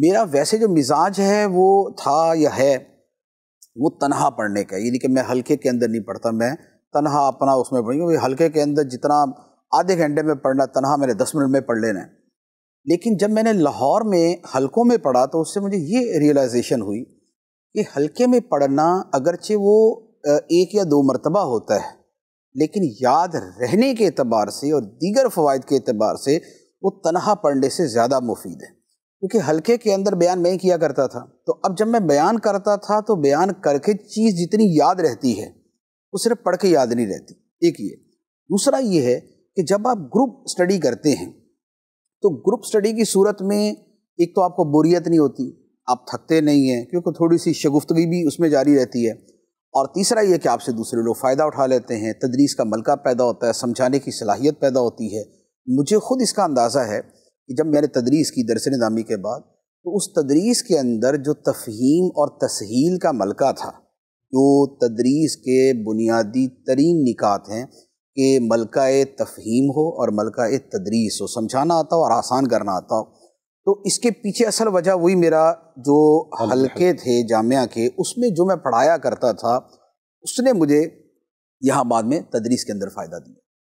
मेरा वैसे जो मिजाज है वो था या है वो तनहा पढ़ने का यानी कि मैं हल्के के अंदर नहीं पढ़ता मैं तनहा अपना उसमें पढ़ी क्योंकि हल्के के अंदर जितना आधे घंटे में पढ़ना तनहा मैंने दस मिनट में पढ़ लेना है लेकिन जब मैंने लाहौर में हल्कों में पढ़ा तो उससे मुझे ये रियलाइजेशन हुई कि हल्के में पढ़ना अगरचे वो एक या दो मरतबा होता है लेकिन याद रहने के अतबार से और दीगर फ़वाद के अतबार से वो तनहा पढ़ने से ज़्यादा मुफीद है क्योंकि हल्के के अंदर बयान मैं किया करता था तो अब जब मैं बयान करता था तो बयान करके चीज़ जितनी याद रहती है वो सिर्फ पढ़ के याद नहीं रहती एक ये दूसरा ये है कि जब आप ग्रुप स्टडी करते हैं तो ग्रुप स्टडी की सूरत में एक तो आपको बोरियत नहीं होती आप थकते नहीं हैं क्योंकि थोड़ी सी शगुफ्तगी भी उसमें जारी रहती है और तीसरा ये कि आपसे दूसरे लोग फ़ायदा उठा लेते हैं तदरीस का मलका पैदा होता है समझाने की सलाहियत पैदा होती है मुझे खुद इसका अंदाज़ा है कि जब मैंने तदरीस की दरस नज़ामी के बाद तो उस तदरीस के अंदर जो तफहीम और तसहील का मलका था जो तदरीस के बुनियादी तरीन निकात हैं कि मलका तफहीम हो और मलका तदरीस हो समझाना आता हो और आसान करना आता हो तो इसके पीछे असल वजह वही मेरा जो हल्के थे जामिया के उसमें जो मैं पढ़ाया करता था उसने मुझे यहाँ बाद में तदरीस के अंदर फ़ायदा दिया